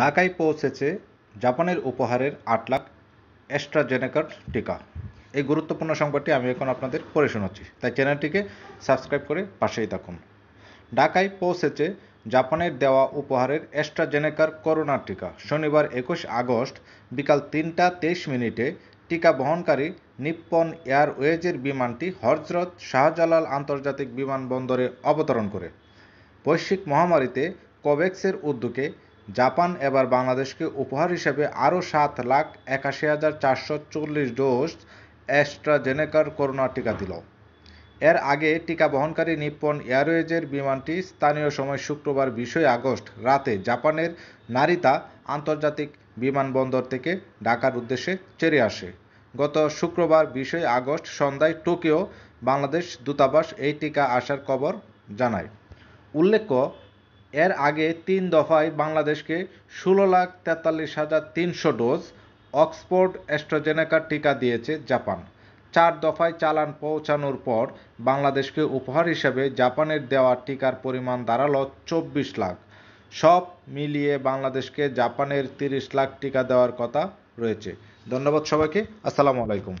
ঢাকায় পৌঁছেছে জাপানের উপহারের আট লাখ অ্যাস্ট্রাজেনেকার টিকা এই গুরুত্বপূর্ণ সংবাদটি আমি এখন আপনাদের পড়ে শোনাচ্ছি তাই চ্যানেলটিকে সাবস্ক্রাইব করে পাশেই থাকুন ঢাকায় পৌঁছেছে জাপানের দেওয়া উপহারের অ্যাস্ট্রাজেনেকার করোনা টিকা শনিবার একুশ আগস্ট বিকাল তিনটা তেইশ মিনিটে টিকা বহনকারী নিপ্পন এয়ারওয়েজের বিমানটি হজরত শাহজালাল আন্তর্জাতিক বিমানবন্দরে অবতরণ করে বৈশ্বিক মহামারীতে কোভ্যাক্সের উদ্যোগে জাপান এবার বাংলাদেশকে উপহার হিসেবে আরও সাত লাখ একাশি হাজার চারশো চল্লিশ ডোজ অ্যাস্ট্রাজেনেকার করোনা টিকা দিল এর আগে টিকা বহনকারী নিপ্পন এয়ারওয়েজের বিমানটি স্থানীয় সময় শুক্রবার বিশই আগস্ট রাতে জাপানের নারিতা আন্তর্জাতিক বিমানবন্দর থেকে ঢাকার উদ্দেশ্যে চেরে আসে গত শুক্রবার বিশই আগস্ট সন্ধ্যায় টোকিও বাংলাদেশ দূতাবাস এই টিকা আসার খবর জানায় উল্লেখ্য এর আগে তিন দফায় বাংলাদেশকে ষোলো লাখ তেতাল্লিশ হাজার তিনশো ডোজ অক্সফোর্ড অ্যাস্ট্রোজেনেকার টিকা দিয়েছে জাপান চার দফায় চালান পৌঁছানোর পর বাংলাদেশকে উপহার হিসেবে জাপানের দেওয়া টিকার পরিমাণ দাঁড়ালো চব্বিশ লাখ সব মিলিয়ে বাংলাদেশকে জাপানের তিরিশ লাখ টিকা দেওয়ার কথা রয়েছে ধন্যবাদ সবাইকে আসসালামু আলাইকুম